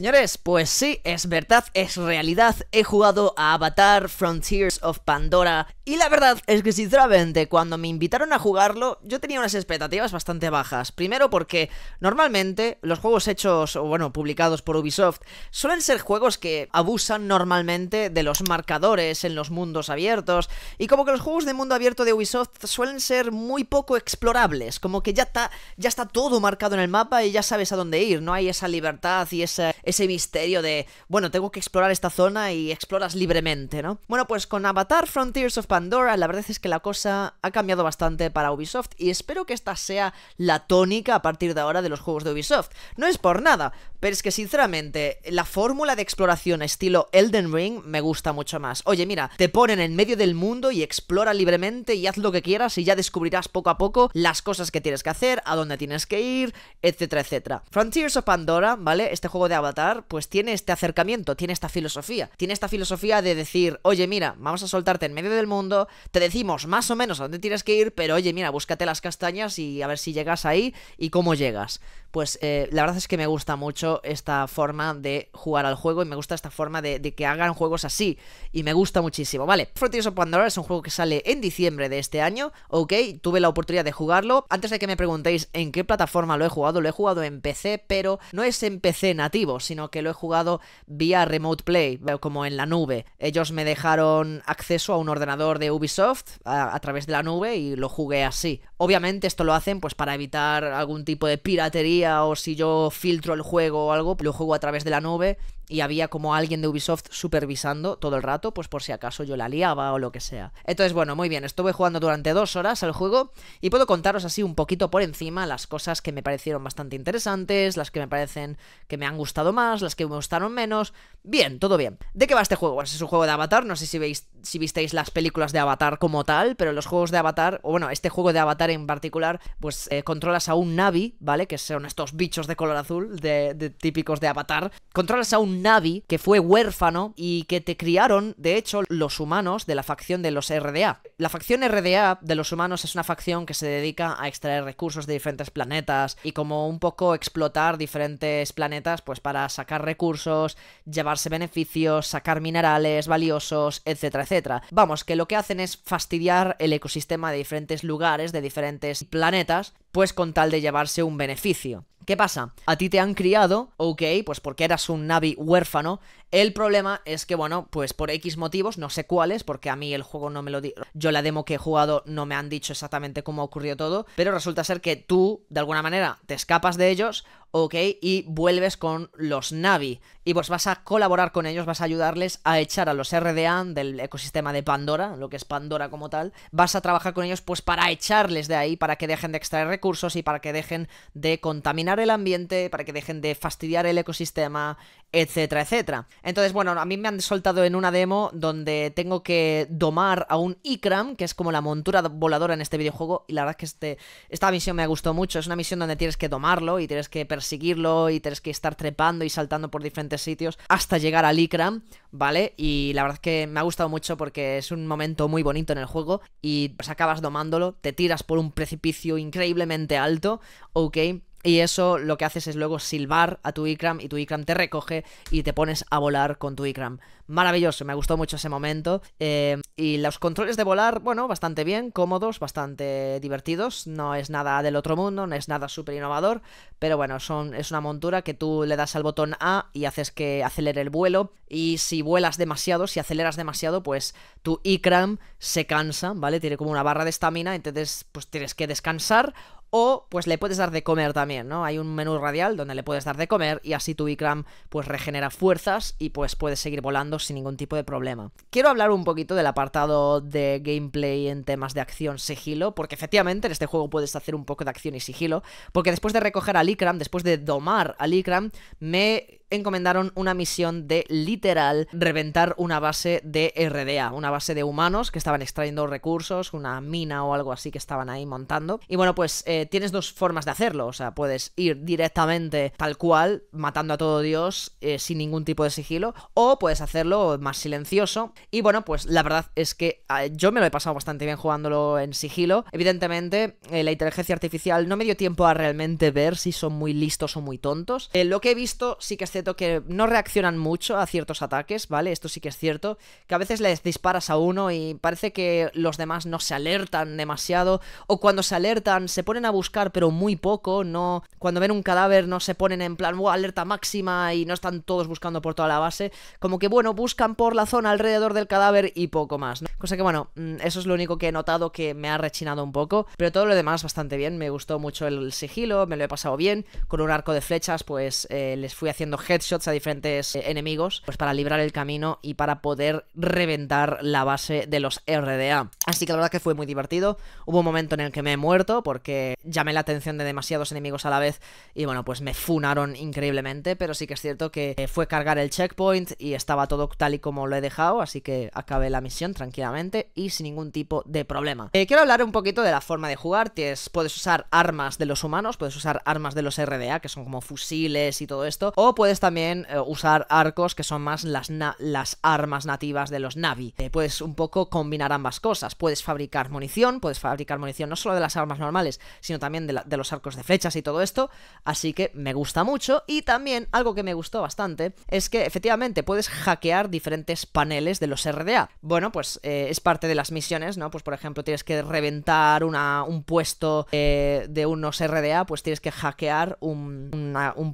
Señores, pues sí, es verdad, es realidad, he jugado a Avatar Frontiers of Pandora y la verdad es que sinceramente cuando me invitaron a jugarlo yo tenía unas expectativas bastante bajas. Primero porque normalmente los juegos hechos o bueno, publicados por Ubisoft suelen ser juegos que abusan normalmente de los marcadores en los mundos abiertos y como que los juegos de mundo abierto de Ubisoft suelen ser muy poco explorables, como que ya está ya está todo marcado en el mapa y ya sabes a dónde ir, no hay esa libertad y esa ese misterio de, bueno, tengo que explorar esta zona y exploras libremente, ¿no? Bueno, pues con Avatar Frontiers of Pandora, la verdad es que la cosa ha cambiado bastante para Ubisoft y espero que esta sea la tónica a partir de ahora de los juegos de Ubisoft. No es por nada, pero es que sinceramente, la fórmula de exploración estilo Elden Ring me gusta mucho más. Oye, mira, te ponen en medio del mundo y explora libremente y haz lo que quieras y ya descubrirás poco a poco las cosas que tienes que hacer, a dónde tienes que ir, etcétera, etcétera. Frontiers of Pandora, ¿vale? Este juego de Avatar pues tiene este acercamiento, tiene esta filosofía. Tiene esta filosofía de decir, oye, mira, vamos a soltarte en medio del mundo, te decimos más o menos a dónde tienes que ir, pero oye, mira, búscate las castañas y a ver si llegas ahí y cómo llegas pues eh, la verdad es que me gusta mucho esta forma de jugar al juego y me gusta esta forma de, que hagan juegos así y me gusta muchísimo, vale. Frontiers of Pandora es un juego que sale en diciembre de este año, ok, tuve la oportunidad de jugarlo. Antes de que me preguntéis en qué plataforma lo he jugado, lo he jugado en PC, pero no es en PC nativo, sino que lo he jugado vía Remote Play, eh, como en la nube. Ellos me dejaron acceso a un ordenador de Ubisoft a través de la nube y lo jugué así. Obviamente esto lo hacen pues para evitar algún tipo de piratería o si yo filtro el juego o algo, lo juego a través de la nube y había como alguien de Ubisoft supervisando todo el rato, pues por si acaso yo la liaba o lo que sea. Entonces, bueno, muy bien, estuve jugando durante dos horas al juego y puedo contaros así un poquito por encima las cosas que me parecieron bastante interesantes, las que me parecen que me han gustado más, las que me gustaron menos. Bien, todo bien. ¿De qué va este juego? Pues es un juego de Avatar, no sé si veis si visteis las películas de Avatar como tal, pero los juegos de Avatar, o bueno, este juego de Avatar en particular, pues eh, controlas a un Navi, ¿vale? Que son estos bichos de color azul, de, típicos de Avatar. Controlas a un Navi que fue huérfano y que te criaron, de hecho, los humanos de la facción de los RDA. La facción RDA de los humanos es una facción que se dedica a extraer recursos de diferentes planetas y como un poco explotar diferentes planetas pues para sacar recursos, llevarse beneficios, sacar minerales valiosos, etcétera, etcétera. Vamos, que lo que hacen es fastidiar el ecosistema de diferentes lugares, de diferentes planetas pues con tal de llevarse un beneficio. ¿Qué pasa? A ti te han criado, ok, pues porque eras un Navi huérfano el problema es que, bueno, pues por X motivos, no sé cuáles, porque a mí el juego no me lo... Di Yo la demo que he jugado no me han dicho exactamente cómo ocurrió todo, pero resulta ser que tú, de alguna manera, te escapas de ellos ¿ok? Y vuelves con los Navi. Y pues vas a colaborar con ellos, vas a ayudarles a echar a los RDA del ecosistema de Pandora, lo que es Pandora como tal. Vas a trabajar con ellos pues para echarles de ahí, para que dejen de extraer recursos y para que dejen de contaminar el ambiente, para que dejen de fastidiar el ecosistema, etcétera, etcétera. Entonces, bueno, a mí me han soltado en una demo donde tengo que domar a un Ikram, que es como la montura voladora en este videojuego, y la verdad es que este, esta misión me ha gustado mucho. Es una misión donde tienes que domarlo y tienes que perseguirlo y tienes que estar trepando y saltando por diferentes sitios hasta llegar al Ikram, ¿vale? Y la verdad es que me ha gustado mucho porque es un momento muy bonito en el juego y pues acabas domándolo, te tiras por un precipicio increíblemente alto, ok, y eso lo que haces es luego silbar a tu Ikram y tu Ikram te recoge y te pones a volar con tu Ikram. Maravilloso, me gustó mucho ese momento. Eh, y los controles de volar, bueno, bastante bien, cómodos, bastante divertidos. No es nada del otro mundo, no es nada súper innovador. Pero bueno, son, es una montura que tú le das al botón A y haces que acelere el vuelo. Y si vuelas demasiado, si aceleras demasiado, pues tu Ikram se cansa, ¿vale? Tiene como una barra de estamina, entonces pues tienes que descansar o pues le puedes dar de comer también, ¿no? Hay un menú radial donde le puedes dar de comer y así tu Ikram pues regenera fuerzas y pues puedes seguir volando sin ningún tipo de problema. Quiero hablar un poquito del apartado de gameplay en temas de acción sigilo, porque efectivamente en este juego puedes hacer un poco de acción y sigilo, porque después de recoger al icram después de domar al icram me encomendaron una misión de literal reventar una base de RDA, una base de humanos que estaban extrayendo recursos, una mina o algo así que estaban ahí montando. Y bueno, pues eh, tienes dos formas de hacerlo, o sea, puedes ir directamente tal cual, matando a todo Dios eh, sin ningún tipo de sigilo, o puedes hacerlo más silencioso. Y bueno, pues la verdad es que ah, yo me lo he pasado bastante bien jugándolo en sigilo. Evidentemente, eh, la inteligencia artificial no me dio tiempo a realmente ver si son muy listos o muy tontos. lo que he visto sí que es que no reaccionan mucho a ciertos ataques, ¿vale? Esto sí que es cierto. Que a veces les disparas a uno y parece que los demás no se alertan demasiado. O cuando se alertan, se ponen a buscar, pero muy poco. No. Cuando ven un cadáver, no se ponen en plan, alerta máxima. Y no están todos buscando por toda la base. Como que, bueno, buscan por la zona alrededor del cadáver y poco más, ¿no? Cosa que bueno, mm, eso es lo único que he notado que me ha rechinado un poco, pero todo lo demás bastante bien, me gustó mucho el sigilo, me lo he pasado bien, con un arco de flechas pues eh, les fui haciendo headshots a diferentes eh, enemigos, pues para librar el camino y para poder reventar la base de los RDA. Así que la verdad que fue muy divertido, hubo un momento en el que me he muerto porque llamé la atención de demasiados enemigos a la vez y bueno, pues me funaron increíblemente, pero sí que es cierto que eh, fue cargar el checkpoint y estaba todo tal y como lo he dejado, así que acabé la misión tranquila y sin ningún tipo de problema. Eh, quiero hablar un poquito de la forma de jugar, puedes usar armas de los humanos, puedes usar armas de los RDA, que son como fusiles y todo esto, o puedes también eh, usar arcos, que son más las, armas nativas de los Navi. Eh, puedes un poco combinar ambas cosas, puedes fabricar munición, puedes fabricar munición no solo de las armas normales, sino también de, los arcos de flechas y todo esto, así que me gusta mucho, y también algo que me gustó bastante, es que efectivamente puedes hackear diferentes paneles de los RDA. Bueno, pues es parte de las misiones, ¿no? Pues por ejemplo tienes que reventar un puesto eh, de unos RDA, pues tienes que hackear un,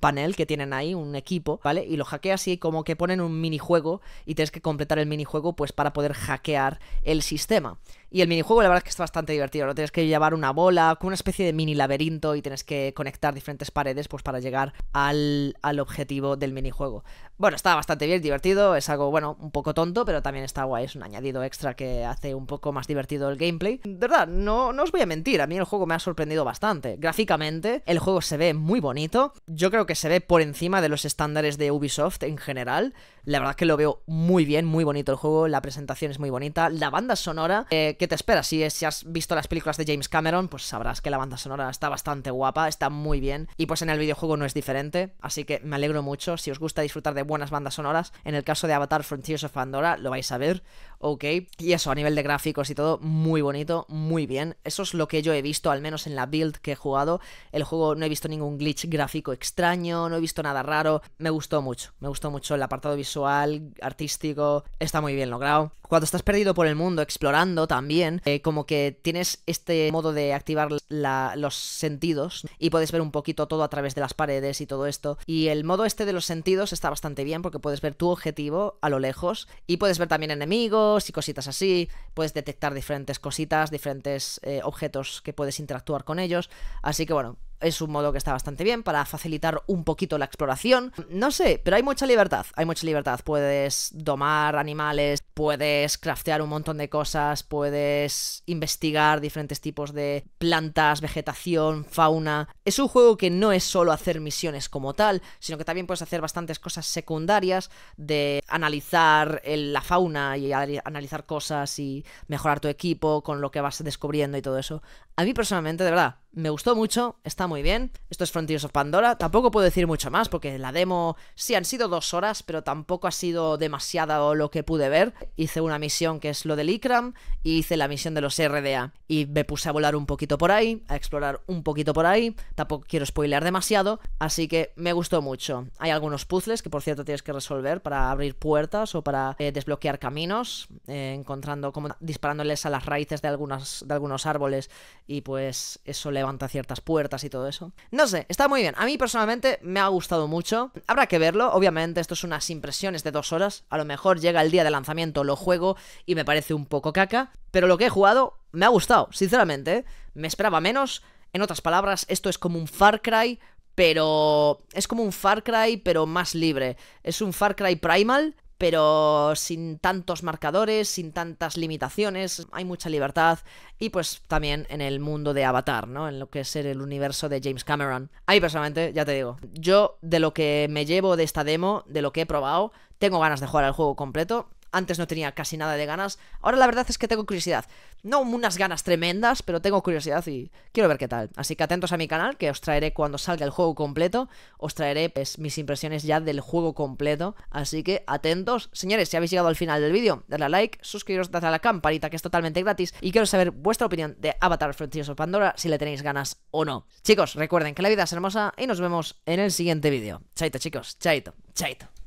panel que tienen ahí, un equipo, ¿vale? Y lo hackeas y como que ponen un minijuego y tienes que completar el minijuego pues para poder hackear el sistema. Y el minijuego, la verdad es que está bastante divertido. ...lo Tienes que llevar una bola, con una especie de mini laberinto y tienes que conectar diferentes paredes pues, para llegar al, objetivo del minijuego. Bueno, está bastante bien, divertido. Es algo, bueno, un poco tonto, pero también está guay. Es un añadido extra que hace un poco más divertido el gameplay. De verdad, no, no os voy a mentir. A mí el juego me ha sorprendido bastante. Gráficamente, el juego se ve muy bonito. Yo creo que se ve por encima de los estándares de Ubisoft en general. La verdad es que lo veo muy bien, muy bonito el juego. La presentación es muy bonita. La banda sonora. Eh, ¿Qué te esperas? Si, si, has visto las películas de James Cameron, pues sabrás que la banda sonora está bastante guapa, está muy bien, y pues en el videojuego no es diferente, así que me alegro mucho, si os gusta disfrutar de buenas bandas sonoras, en el caso de Avatar Frontiers of Pandora lo vais a ver, ok. Y eso, a nivel de gráficos y todo, muy bonito, muy bien. Eso es lo que yo he visto, al menos en la build que he jugado. El juego no he visto ningún glitch gráfico extraño, no he visto nada raro. Me gustó mucho, me gustó mucho el apartado visual, artístico, está muy bien logrado. Cuando estás perdido por el mundo, explorando también, eh, como que tienes este modo de activar los sentidos y puedes ver un poquito todo a través de las paredes y todo esto. Y el modo este de los sentidos está bastante bien porque puedes ver tu objetivo a lo lejos y puedes ver también enemigos y cositas así. Puedes detectar diferentes cositas, diferentes eh, objetos que puedes interactuar con ellos. Así que bueno, es un modo que está bastante bien para facilitar un poquito la exploración. No sé, pero hay mucha libertad. Hay mucha libertad. Puedes domar animales, puedes craftear un montón de cosas, puedes investigar diferentes tipos de plantas, vegetación, fauna. Es un juego que no es solo hacer misiones como tal, sino que también puedes hacer bastantes cosas secundarias de analizar la fauna y analizar cosas y mejorar tu equipo con lo que vas descubriendo y todo eso. A mí personalmente, de verdad, me gustó mucho, está muy bien. Esto es Frontiers of Pandora. Tampoco puedo decir mucho más porque la demo sí han sido dos horas, pero tampoco ha sido demasiado lo que pude ver. Hice una misión que es lo del Icram y hice la misión de los RDA. Y me puse a volar un poquito por ahí, a explorar un poquito por ahí. Tampoco quiero spoilear demasiado, así que me gustó mucho. Hay algunos puzzles que, por cierto, tienes que resolver para abrir puertas o para eh, desbloquear caminos, eh, encontrando como disparándoles a las raíces de, algunas, de algunos árboles y pues eso le levanta ciertas puertas y todo eso. No sé, está muy bien. A mí personalmente me ha gustado mucho. Habrá que verlo, obviamente esto es unas impresiones de dos horas. A lo mejor llega el día de lanzamiento, lo juego y me parece un poco caca. Pero lo que he jugado me ha gustado, sinceramente. Me esperaba menos. En otras palabras, esto es como un Far Cry, pero es como un Far Cry, pero más libre. Es un Far Cry Primal, pero sin tantos marcadores, sin tantas limitaciones, hay mucha libertad y pues también en el mundo de Avatar, ¿no? En lo que es el universo de James Cameron. Ahí personalmente, ya te digo, yo de lo que me llevo de esta demo, de lo que he probado, tengo ganas de jugar al juego completo, antes no tenía casi nada de ganas. Ahora la verdad es que tengo curiosidad. No unas ganas tremendas, pero tengo curiosidad y quiero ver qué tal. Así que atentos a mi canal, que os traeré cuando salga el juego completo. Os traeré pues, mis impresiones ya del juego completo. Así que atentos. Señores, si habéis llegado al final del vídeo, dadle a like, suscribiros, dadle a la campanita, que es totalmente gratis. Y quiero saber vuestra opinión de Avatar Frontiers of Pandora, si le tenéis ganas o no. Chicos, recuerden que la vida es hermosa y nos vemos en el siguiente vídeo. Chaito, chicos. Chaito, chaito.